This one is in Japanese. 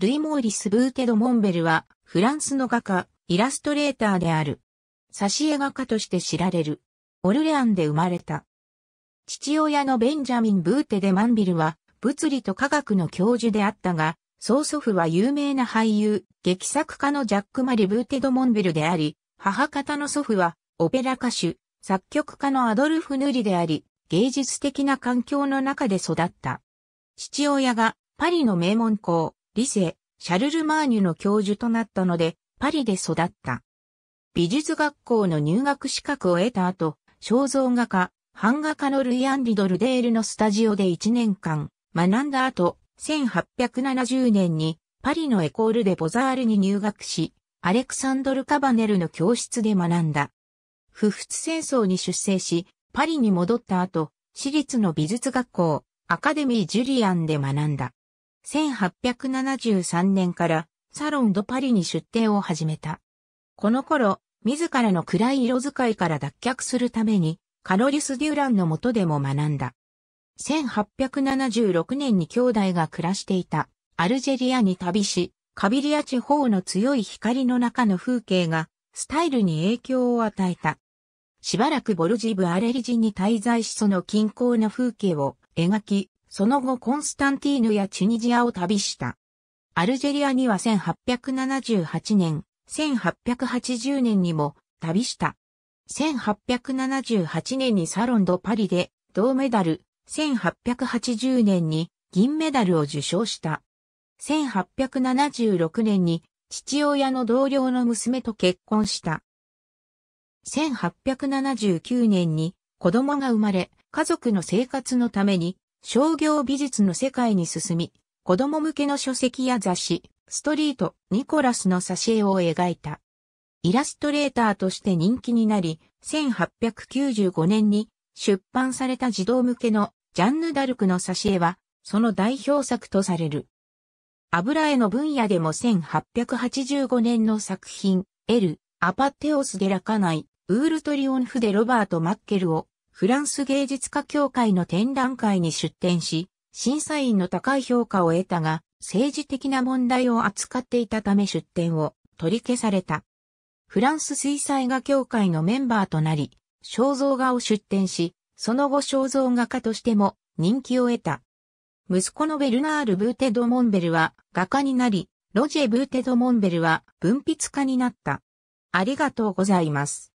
ルイ・モーリス・ブーテド・モンベルは、フランスの画家、イラストレーターである。挿絵画家として知られる。オルレアンで生まれた。父親のベンジャミン・ブーテデ・マンビルは、物理と科学の教授であったが、曽祖父は有名な俳優、劇作家のジャック・マリ・ブーテド・モンベルであり、母方の祖父は、オペラ歌手、作曲家のアドルフ・ヌリであり、芸術的な環境の中で育った。父親が、パリの名門校、リセ、シャルルマーニュの教授となったので、パリで育った。美術学校の入学資格を得た後、肖像画家、版画家のルイ・アンリドルデールのスタジオで1年間学んだ後、1870年にパリのエコールでボザールに入学し、アレクサンドル・カバネルの教室で学んだ。不仏戦争に出生し、パリに戻った後、私立の美術学校、アカデミー・ジュリアンで学んだ。1873年からサロン・ド・パリに出店を始めた。この頃、自らの暗い色使いから脱却するために、カロリス・デュランの下でも学んだ。1876年に兄弟が暮らしていたアルジェリアに旅し、カビリア地方の強い光の中の風景がスタイルに影響を与えた。しばらくボルジブ・アレリジに滞在しその近郊の風景を描き、その後コンスタンティーヌやチュニジアを旅した。アルジェリアには1878年、1880年にも旅した。1878年にサロンドパリで銅メダル、1880年に銀メダルを受賞した。1876年に父親の同僚の娘と結婚した。1879年に子供が生まれ、家族の生活のために商業美術の世界に進み、子供向けの書籍や雑誌、ストリート、ニコラスの挿絵を描いた。イラストレーターとして人気になり、1895年に出版された児童向けのジャンヌ・ダルクの挿絵は、その代表作とされる。油絵の分野でも1885年の作品、エル・アパテオス・デラカナイ、ウールトリオンフ・デ・ロバート・マッケルをフランス芸術家協会の展覧会に出展し、審査員の高い評価を得たが、政治的な問題を扱っていたため出展を取り消された。フランス水彩画協会のメンバーとなり、肖像画を出展し、その後肖像画家としても人気を得た。息子のベルナール・ブーテ・ド・モンベルは画家になり、ロジェ・ブーテ・ド・モンベルは文筆家になった。ありがとうございます。